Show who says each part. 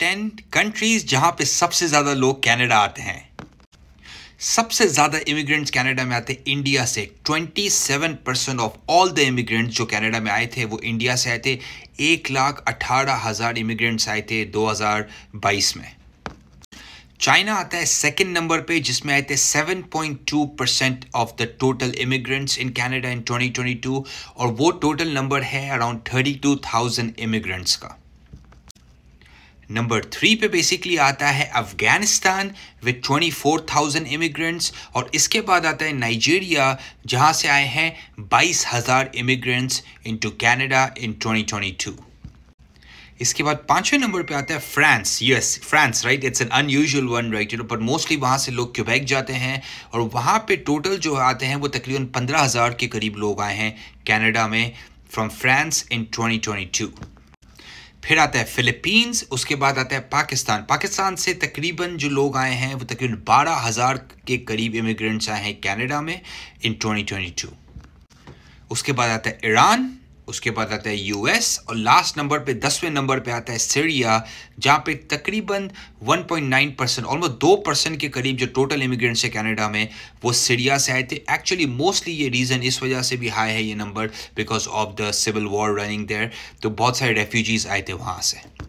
Speaker 1: ten countries जहाँ पे सबसे ज़्यादा लोग कनाडा आते हैं सबसे ज़्यादा इमिग्रेंट्स कनाडा में आते हैं इंडिया से 27 percent of all the immigrants जो कनाडा में आए थे वो इंडिया से आए थे एक लाख अठारह हज़ार इमिग्रेंट्स आए थे 2022 में चाइना आता है सेकंड नंबर पे जिसमें आए थे 7.2 percent of the total immigrants in Canada in 2022 और वो टोटल नंबर है अराउंड थर्टी इमिग्रेंट्स का नंबर थ्री पे बेसिकली आता है अफगानिस्तान फोर 24,000 इमिग्रेंट्स और इसके बाद आता है नाइजीरिया जहां से आए हैं 22,000 इमिग्रेंट्स टू कैनेडा इन 2022 इसके बाद पांचवें नंबर पे आता है France yes France right it's an unusual one right you know but mostly वहाँ से लोग क्यूबैक जाते हैं और वहाँ पे टोटल जो आते हैं वो तकरीबन पंद्रह हज़ार के करीब लोग आए हैं कनाडा में फ्रॉम फ्रांस इन 2022 फिर आता है फिलीपींस उसके बाद आता है पाकिस्तान पाकिस्तान से तकरीबन जो लोग आए हैं वो तकरीबन बारह हज़ार के करीब इमिग्रेंट्स आए हैं कैनेडा में इन 2022 उसके बाद आता है ईरान उसके बाद आता है यूएस और लास्ट नंबर पे दसवें नंबर पे आता है सीरिया जहाँ पे तकरीबन 1.9 परसेंट ऑलमोस्ट दो परसेंट के करीब जो टोटल इमिग्रेंट्स है कनाडा में वो सीरिया से आए थे एक्चुअली मोस्टली ये रीज़न इस वजह से भी हाई है ये number because of the civil war running there तो बहुत सारे रेफ्यूजीज़ आए थे वहाँ से